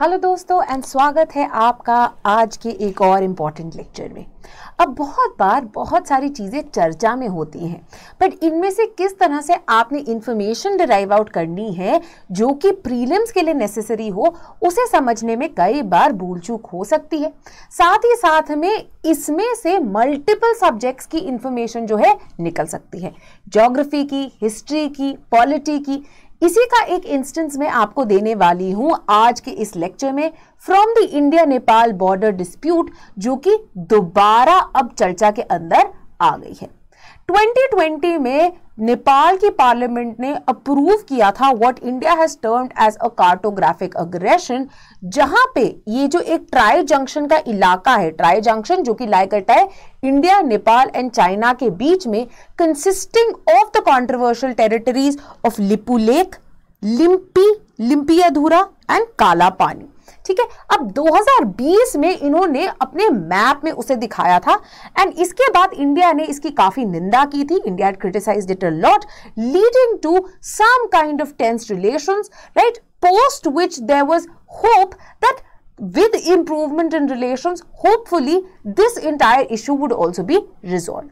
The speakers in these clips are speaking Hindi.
हेलो दोस्तों एंड स्वागत है आपका आज के एक और इम्पॉर्टेंट लेक्चर में अब बहुत बार बहुत सारी चीज़ें चर्चा में होती हैं बट इनमें से किस तरह से आपने इन्फॉर्मेशन डिराइव आउट करनी है जो कि प्रीलिम्स के लिए नेसेसरी हो उसे समझने में कई बार भूल चूक हो सकती है साथ ही साथ में इसमें से मल्टीपल सब्जेक्ट्स की इन्फॉर्मेशन जो है निकल सकती है जोग्राफी की हिस्ट्री की पॉलिटी की इसी का एक इंस्टेंस मैं आपको देने वाली हूं आज के इस लेक्चर में from the India Nepal border dispute जो कि दोबारा अब चर्चा के अंदर आ गई है 2020 में नेपाल की पार्लियामेंट ने अप्रूव किया था what India has termed as a cartographic aggression जहां पे ये जो एक ट्राई जंक्शन का इलाका है ट्राई जंक्शन जो कि लाइक करता है इंडिया नेपाल एंड चाइना के बीच में consisting of the controversial territories of Lipulekh Limpi Limpiyadhura and काला पानी ठीक है अब 2020 में इन्होंने अपने मैप में उसे दिखाया था एंड इसके बाद इंडिया ने इसकी काफी निंदा की थी India criticize it a lot leading to some kind of tense relation right post which there was hope that with improvement in relation hopefully this entire issue would also be resolved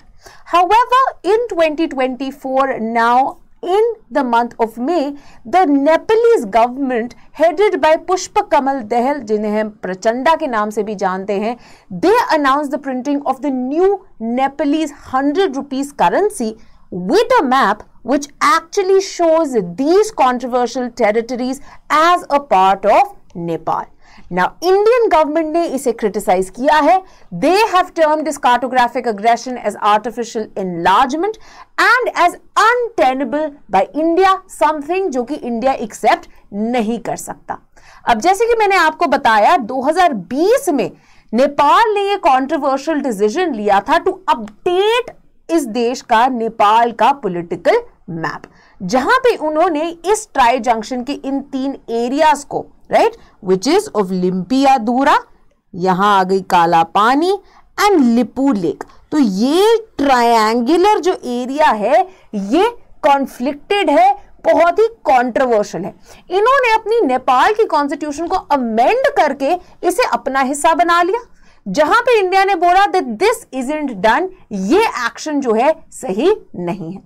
However, in 2024, now in the month of May, the Nepalese government headed by Pushpa Kamal Dehal, जिन्हें Prachanda, ke naam se bhi jaante hain, they announced the printing of the new Nepalese 100 rupees currency with a map which actually shows these controversial territories as a part of Nepal. Now Indian government ने इसे क्रिटिसाइज किया है they have termed this cartographic aggression as artificial enlargement and as untenable by India something जो कि इंडिया एक्सेप्ट नहीं कर सकता अब जैसे कि मैंने आपको बताया 2020 में नेपाल ने यह कंट्रोवर्शियल डिसीजन लिया था टू अपडेट इस देश का नेपाल का पॉलिटिकल मैप जहां पे उन्होंने इस ट्राई जंक्शन के इन तीन एरियाज को right which is of Limpiyadhura यहां आ गई काला पानी एंड लिपू लेक तो ये ट्रायंगुलर जो एरिया है ये कॉन्फ्लिक्टेड है बहुत ही कंट्रोवर्शियल है इन्होंने अपनी नेपाल की कॉन्स्टिट्यूशन को अमेंड करके इसे अपना हिस्सा बना लिया जहां पे इंडिया ने बोला दिस इज डन ये एक्शन जो है सही नहीं है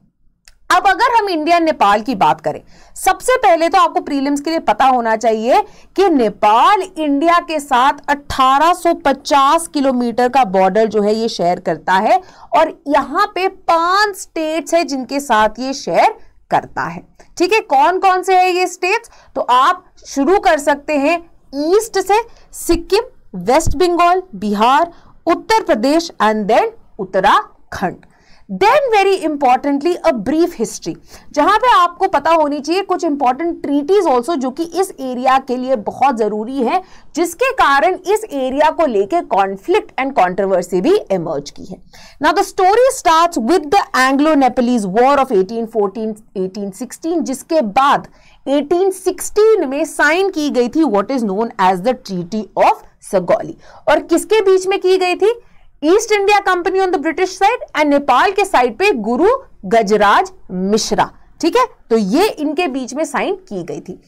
अब अगर हम इंडिया नेपाल की बात करें सबसे पहले तो आपको प्रीलिम्स के लिए पता होना चाहिए कि नेपाल इंडिया के साथ 1850 किलोमीटर का बॉर्डर जो है ये शेयर करता है और यहां पे पांच स्टेट्स है जिनके साथ ये शेयर करता है ठीक है कौन कौन से है ये स्टेट्स तो आप शुरू कर सकते हैं ईस्ट से Sikkim west Bengal Bihar Uttar Pradesh and then Uttarakhand then very importantly a brief history जहां पे आपको पता होनी चाहिए कुछ इंपॉर्टेंट ट्रीटीज ऑल्सो जो कि इस एरिया के लिए बहुत जरूरी है जिसके कारण इस एरिया को लेकर कॉन्फ्लिक्ट एंड कॉन्ट्रोवर्सी भी इमर्ज की है ना the story start with the Anglo Nepalese war of eighteen sixteen जिसके बाद एटीन सिक्सटीन में साइन की गई थी what is known as the treaty of Sagauli और किसके बीच में की गई थी East India Company on the British side and Nepal के साइड पे गुरु गजराज मिश्रा ठीक है तो ये इनके बीच में साइन की गई थी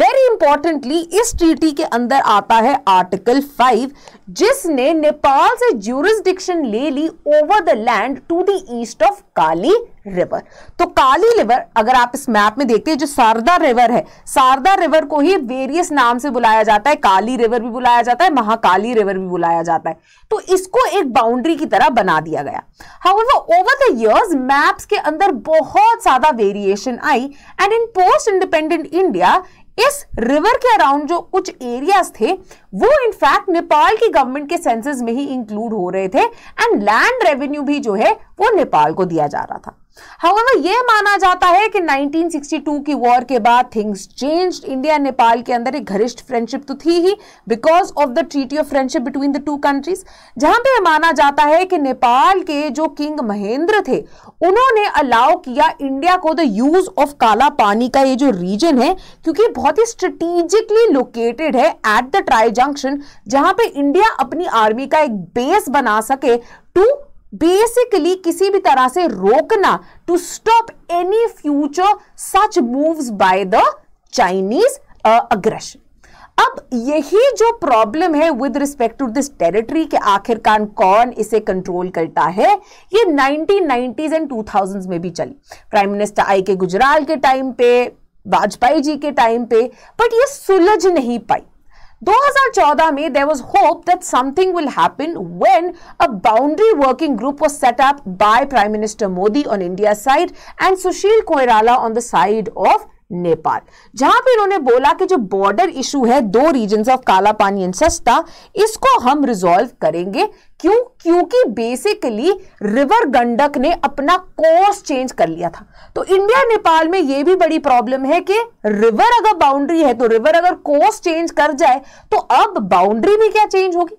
वेरी इंपॉर्टेंटली इस ट्रीटी के अंदर आता है आर्टिकल फाइव जिसने नेपाल से ज्यूरिस्डिक्शन ले ली over the land to the east of Kali river तो काली रिवर अगर आप इस मैप में देखते हैं जो शारदा रिवर है शारदा रिवर को ही वेरियस नाम से बुलाया जाता है काली रिवर भी बुलाया जाता है महाकाली रिवर भी बुलाया जाता है तो इसको एक बाउंड्री की तरह बना दिया गया how over the years maps के अंदर बहुत ज्यादा वेरिएशन आई and in post independent India इस रिवर के अराउंड जो कुछ एरियाज थे वो इनफैक्ट नेपाल की गवर्नमेंट के सेंसस में ही इंक्लूड हो रहे थे एंड लैंड रेवेन्यू भी जो है वो नेपाल को दिया जा रहा था हाउएवर ये माना जाता है कि 1962 की वॉर के बाद थिंग्स चेंज्ड इंडिया नेपाल के अंदर एक घरिष्ठ फ्रेंडशिप तो थी ही because of the treaty of friendship between the two countries जहां पे माना जाता है कि नेपाल के जो किंग महेंद्र थे उन्होंने अलाउ किया इंडिया को द यूज ऑफ काला पानी का ये जो रीजन है क्योंकि बहुत ही स्ट्रेटेजिकली लोकेटेड है एट द ट्राई जंक्शन जहां पे इंडिया अपनी आर्मी का एक बेस बना सके टू बेसिकली किसी भी तरह से रोकना to stop any future such moves by the Chinese aggression अब यही जो प्रॉब्लम है with respect to this territory के आखिरकार कौन इसे कंट्रोल करता है ये 1990s एंड 2000s में भी चली प्राइम मिनिस्टर आई के गुजराल के टाइम पे वाजपेयी जी के टाइम पे बट ये सुलझ नहीं पाई 2014 में there was hope that something will happen when a boundary working group was set up by Prime Minister Modi on India's side and Sushil Koirala on the side of Nepal जहां पे इन्होंने बोला कि जो बॉर्डर इशू है दो रीजन ऑफ काला पानी एंड सस्ता इसको हम रिजोल्व करेंगे क्यों क्योंकि बेसिकली रिवर गंडक ने अपना कोर्स चेंज कर लिया था तो इंडिया नेपाल में यह भी बड़ी प्रॉब्लम है कि रिवर अगर बाउंड्री है तो रिवर अगर कोर्स चेंज कर जाए तो अब बाउंड्री भी क्या चेंज होगी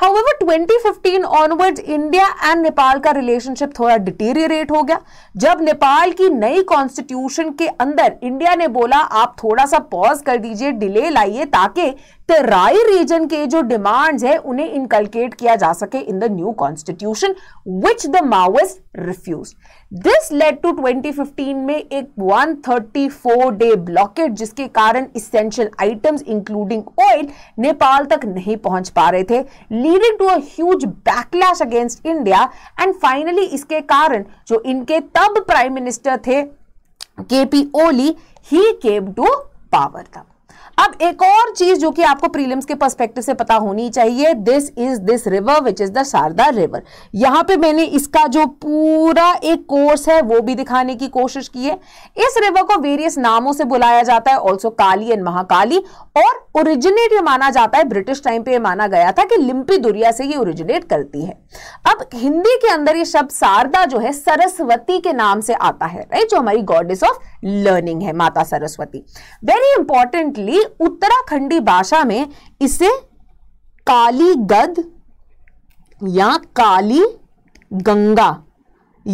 however 2015 onwards India and Nepal का रिलेशनशिप थोड़ा डिटेरियरेट हो गया जब नेपाल की नई कॉन्स्टिट्यूशन के अंदर इंडिया ने बोला आप थोड़ा सा पॉज कर दीजिए डिले लाइए ताकि तराई रीजन के जो डिमांड्स है उन्हें इनकलकेट किया जा सके in the new constitution which the Maoist refuse this led to 2015 में एक 134 डे ब्लॉकेट जिसके कारण essential items including oil Nepal तक नहीं पहुंच पा रहे थे leading to huge backlash against India and finally इसके कारण जो इनके तब प्राइम मिनिस्टर थे केपी ओली ही केम टू पावर था अब एक और चीज जो कि आपको प्रीलिम्स के पर्सपेक्टिव से पता होनी चाहिए this is this river which is the Sharda river यहां पे मैंने इसका जो पूरा एक कोर्स है वो भी दिखाने की कोशिश की है इस रिवर को वेरियस नामों से बुलाया जाता है ऑल्सो काली एंड महाकाली और ओरिजिनेट ये माना जाता है ब्रिटिश टाइम पे माना गया था कि लिम्पी दुरिया से ये ओरिजिनेट करती है अब हिंदी के अंदर ये शब्द शारदा जो है सरस्वती के नाम से आता है राइट जो हमारी गॉडेस ऑफ लर्निंग है माता सरस्वती वेरी इंपॉर्टेंटली उत्तराखंडी भाषा में इसे काली गद या काली गंगा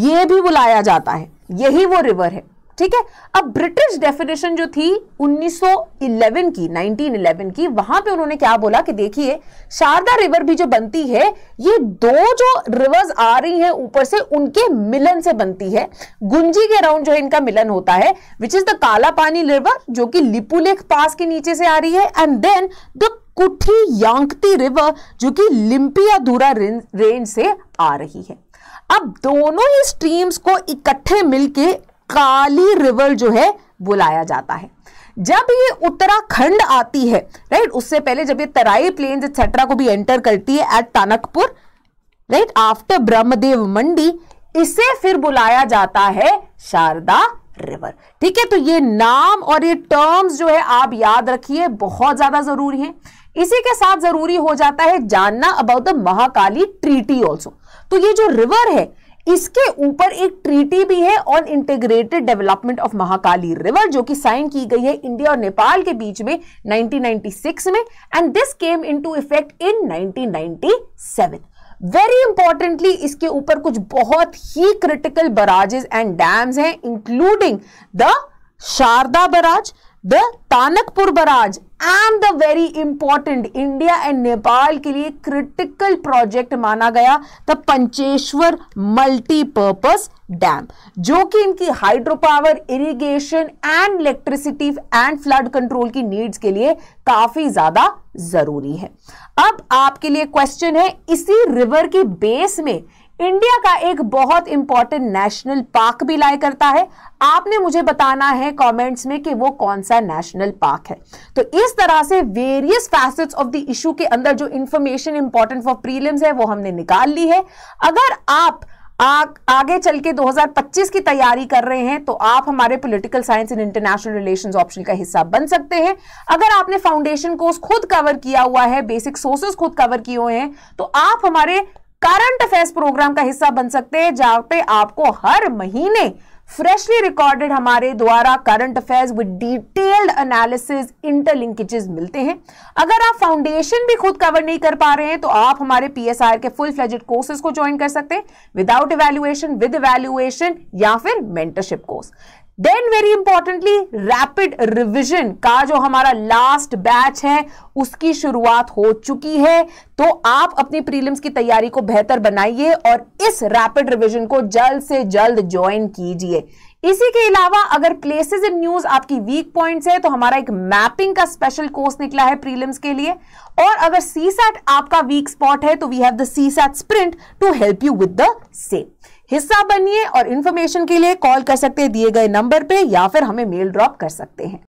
ये भी बुलाया जाता है यही वो रिवर है ठीक है अब ब्रिटिश डेफिनेशन जो थी 1911 की 1911 की वहां पे उन्होंने क्या बोला कि देखिए शारदा रिवर भी जो बनती है ये दो जो रिवर्स आ रही हैं ऊपर से उनके मिलन से बनती है गुंजी के अराउंड जो है इनका मिलन होता है विच इज द काला पानी रिवर जो कि लिपुलेख पास के नीचे से आ रही है एंड देन द कुठी यांकती रिवर जो कि लिम्पिया धूरा रेंज से आ रही है अब दोनों ही स्ट्रीम्स को इकट्ठे मिलके काली रिवर जो है बुलाया जाता है जब ये उत्तराखंड आती है राइट उससे पहले जब ये तराई प्लेन एक्सेट्रा को भी एंटर करती है at Tanakpur right after Brahmdev Mandi इसे फिर बुलाया जाता है शारदा रिवर ठीक है तो ये नाम और ये टर्म्स जो है आप याद रखिए बहुत ज्यादा जरूरी है इसी के साथ जरूरी हो जाता है जानना about the Mahakali treaty also तो ये जो रिवर है इसके ऊपर एक ट्रीटी भी है on integrated development of Mahakali river जो कि साइन की गई है इंडिया और नेपाल के बीच में 1996 में and this came into effect in 1997 very importantly इसके ऊपर कुछ बहुत ही क्रिटिकल बराजेस एंड डैम्स हैं including the Sharda barrage the Tanakpur barrage and the very important India and Nepal के लिए क्रिटिकल प्रोजेक्ट माना गया द पंचेश्वर मल्टीपर्पज डैम जो कि इनकी hydro power irrigation and electricity and flood control की नीड्स के लिए काफी ज्यादा जरूरी है अब आपके लिए क्वेश्चन है इसी रिवर की बेस में इंडिया का एक बहुत इंपॉर्टेंट नेशनल पार्क भी लाया करता है आपने मुझे बताना है कमेंट्स में कि वो कौन सा नेशनल पार्क है तो इस तरह से various facets of the issue के अंदर जो इंफॉर्मेशन इंपॉर्टेंट फॉर प्रीलिम्स है वो हमने निकाल ली है अगर आप आ, आगे चल के 2025 की तैयारी कर रहे हैं तो आप हमारे political science and international relations option का हिस्सा बन सकते हैं अगर आपने फाउंडेशन कोर्स खुद कवर किया हुआ है बेसिक सोर्सेज खुद कवर किए हुए हैं तो आप हमारे करंट अफेयर्स प्रोग्राम का हिस्सा बन सकते हैं जहां पे आपको हर महीने फ्रेशली रिकॉर्डेड हमारे द्वारा current affairs with detailed analysis interlinkages मिलते हैं अगर आप फाउंडेशन भी खुद कवर नहीं कर पा रहे हैं तो आप हमारे पीएसआर के फुल फ्लेजेड कोर्सेज को ज्वाइन कर सकते हैं विदाउट इवैल्यूएशन विद इवैल्यूएशन या फिर mentorship course then very importantly rapid revision का जो हमारा लास्ट बैच है उसकी शुरुआत हो चुकी है तो आप अपनी प्रीलिम्स की तैयारी को बेहतर बनाइए और इस रैपिड रिविजन को जल्द से जल्द ज्वाइन कीजिए इसी के अलावा अगर प्लेसेस इन न्यूज आपकी वीक पॉइंट्स है तो हमारा एक मैपिंग का स्पेशल कोर्स निकला है प्रीलिम्स के लिए और अगर सीसैट आपका वीक स्पॉट है तो we have the CSAT sprint to help you with the same हिस्सा बनिए और इन्फॉर्मेशन के लिए कॉल कर सकते हैं दिए गए नंबर पे या फिर हमें मेल ड्रॉप कर सकते हैं